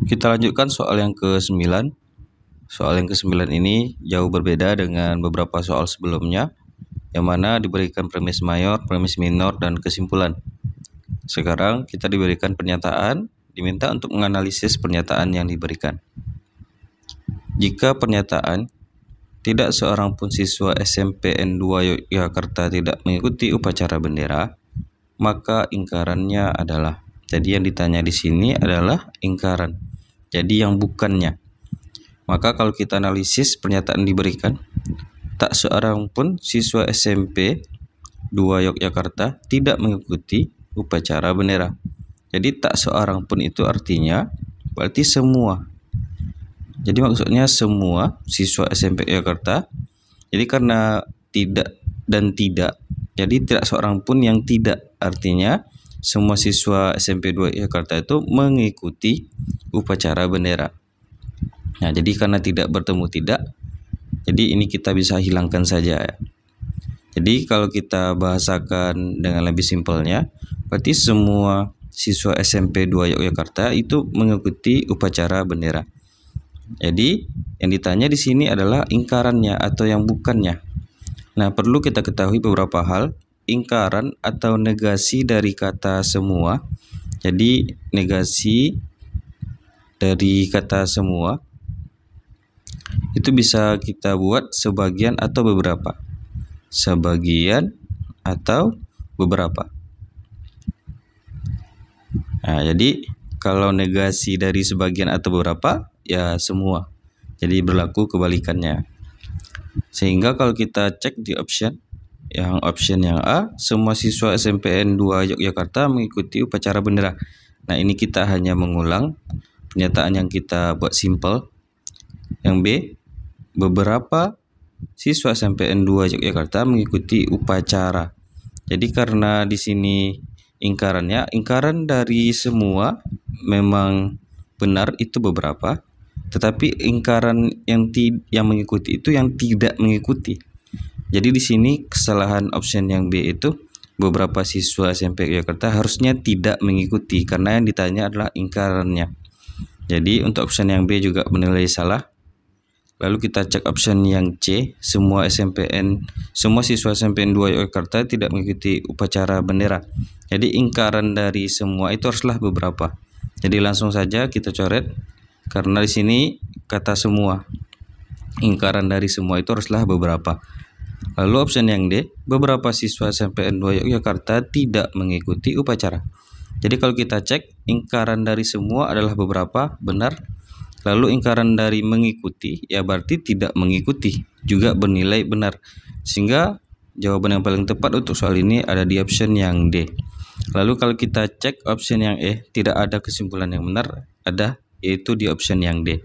Kita lanjutkan soal yang ke-9. Soal yang ke-9 ini jauh berbeda dengan beberapa soal sebelumnya, yang mana diberikan premis mayor, premis minor, dan kesimpulan. Sekarang kita diberikan pernyataan, diminta untuk menganalisis pernyataan yang diberikan. Jika pernyataan tidak seorang pun siswa SMPN 2 Yogyakarta tidak mengikuti upacara bendera, maka ingkarannya adalah. Jadi yang ditanya di sini adalah ingkaran jadi yang bukannya. Maka kalau kita analisis pernyataan diberikan, tak seorang pun siswa SMP 2 Yogyakarta tidak mengikuti upacara bendera. Jadi tak seorang pun itu artinya berarti semua. Jadi maksudnya semua siswa SMP Yogyakarta. Jadi karena tidak dan tidak, jadi tidak seorang pun yang tidak artinya semua siswa SMP 2 Jakarta itu mengikuti upacara bendera. Nah, jadi karena tidak bertemu tidak, jadi ini kita bisa hilangkan saja ya. Jadi kalau kita bahasakan dengan lebih simpelnya, berarti semua siswa SMP 2 Yogyakarta itu mengikuti upacara bendera. Jadi yang ditanya di sini adalah ingkarannya atau yang bukannya. Nah, perlu kita ketahui beberapa hal ingkaran atau negasi dari kata semua. Jadi negasi dari kata semua itu bisa kita buat sebagian atau beberapa. Sebagian atau beberapa. Nah, jadi kalau negasi dari sebagian atau beberapa ya semua. Jadi berlaku kebalikannya. Sehingga kalau kita cek di option yang option yang A, semua siswa SMPN 2 Yogyakarta mengikuti upacara bendera. Nah, ini kita hanya mengulang pernyataan yang kita buat simple. Yang B, beberapa siswa SMPN 2 Yogyakarta mengikuti upacara. Jadi karena di sini ingkarannya, ingkaran dari semua memang benar itu beberapa, tetapi ingkaran yang yang mengikuti itu yang tidak mengikuti. Jadi di sini kesalahan option yang B itu beberapa siswa SMP Yogyakarta harusnya tidak mengikuti karena yang ditanya adalah ingkarannya. Jadi untuk option yang B juga menilai salah. Lalu kita cek option yang C, semua SMPN, semua siswa SMPN 2 Yogyakarta tidak mengikuti upacara bendera. Jadi ingkaran dari semua itu haruslah beberapa. Jadi langsung saja kita coret karena di sini kata semua. Ingkaran dari semua itu haruslah beberapa. Lalu option yang D, beberapa siswa SMPN 2 Yogyakarta tidak mengikuti upacara. Jadi kalau kita cek, ingkaran dari semua adalah beberapa, benar. Lalu ingkaran dari mengikuti, ya berarti tidak mengikuti, juga bernilai benar. Sehingga jawaban yang paling tepat untuk soal ini ada di option yang D. Lalu kalau kita cek option yang E, tidak ada kesimpulan yang benar, ada yaitu di option yang D.